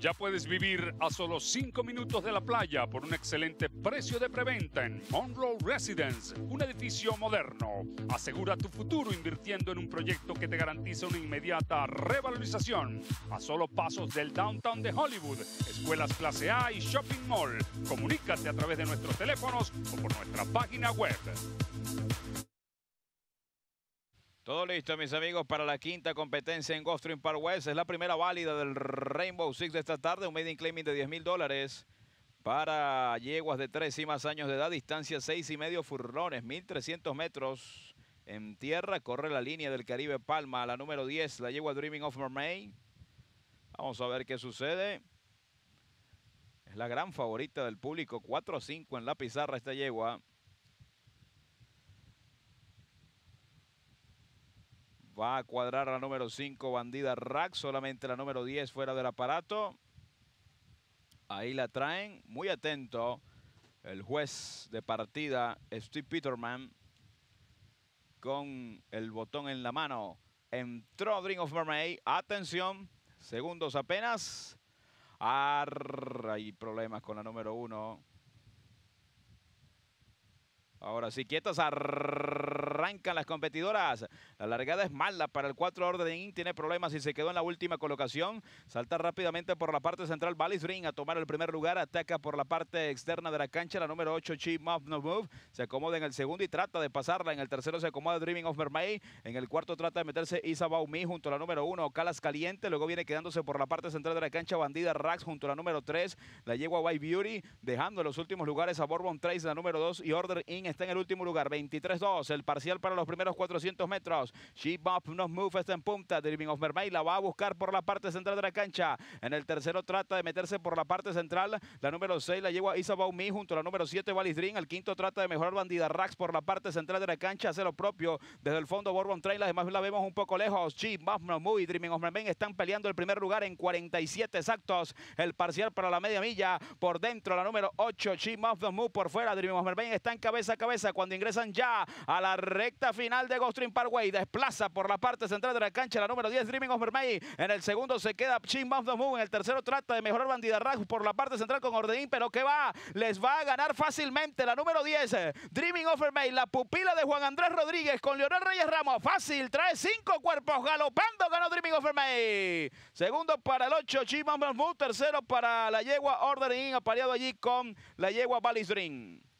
Ya puedes vivir a solo 5 minutos de la playa por un excelente precio de preventa en Monroe Residence, un edificio moderno. Asegura tu futuro invirtiendo en un proyecto que te garantiza una inmediata revalorización. A solo pasos del downtown de Hollywood, escuelas clase A y shopping mall. Comunícate a través de nuestros teléfonos o por nuestra página web. Todo listo, mis amigos, para la quinta competencia en Gulfstream Park West. Es la primera válida del Rainbow Six de esta tarde. Un made in claiming de 10 mil dólares para yeguas de tres y más años de edad. Distancia seis y medio furrones, 1,300 metros en tierra. Corre la línea del Caribe Palma, la número 10, la yegua Dreaming of Mermaid. Vamos a ver qué sucede. Es la gran favorita del público. 4-5 en la pizarra esta yegua. Va a cuadrar la número 5, Bandida Rack. Solamente la número 10 fuera del aparato. Ahí la traen. Muy atento el juez de partida, Steve Peterman, con el botón en la mano. Entró Dream of Mermaid. Atención. Segundos apenas. hay problemas con la número 1. Ahora sí, quietas. Arr, las competidoras. La largada es mala para el 4 Order In, tiene problemas y se quedó en la última colocación. Salta rápidamente por la parte central Valis Ring a tomar el primer lugar, ataca por la parte externa de la cancha, la número 8 Chip Move No Move, se acomoda en el segundo y trata de pasarla, en el tercero se acomoda Dreaming of Mermaid, en el cuarto trata de meterse Isa junto a la número 1 Calas Caliente, luego viene quedándose por la parte central de la cancha Bandida Rax junto a la número 3, la yegua White Beauty, dejando los últimos lugares a Bourbon Trace, la número 2 y Order In está en el último lugar, 23-2, el parcial para los primeros 400 metros. She-Bop No move está en punta. Dreaming of Mermaid la va a buscar por la parte central de la cancha. En el tercero trata de meterse por la parte central. La número 6 la lleva Isa Baumi junto a la número 7 Dream. El quinto trata de mejorar Bandida Rax por la parte central de la cancha. Hace lo propio desde el fondo Borbon Trail. Además la vemos un poco lejos. She-Bop No move y Dreaming of Mermaid están peleando el primer lugar en 47 exactos. El parcial para la media milla. Por dentro la número 8 She-Bop No move por fuera. Dreaming of Mermaid está en cabeza a cabeza cuando ingresan ya a la red final de Ghost Paraguay Parkway. Desplaza por la parte central de la cancha la número 10, Dreaming of Mermaid. En el segundo se queda Chin Bounce Moon. En el tercero trata de mejorar Bandida Raj por la parte central con Ordenín. pero que va, les va a ganar fácilmente la número 10, Dreaming of La pupila de Juan Andrés Rodríguez con Leonel Reyes Ramos. Fácil, trae cinco cuerpos galopando, ganó Dreaming of Segundo para el 8, Chin Bounce Moon. Tercero para la yegua Ordein, apareado allí con la yegua Ballis Dream.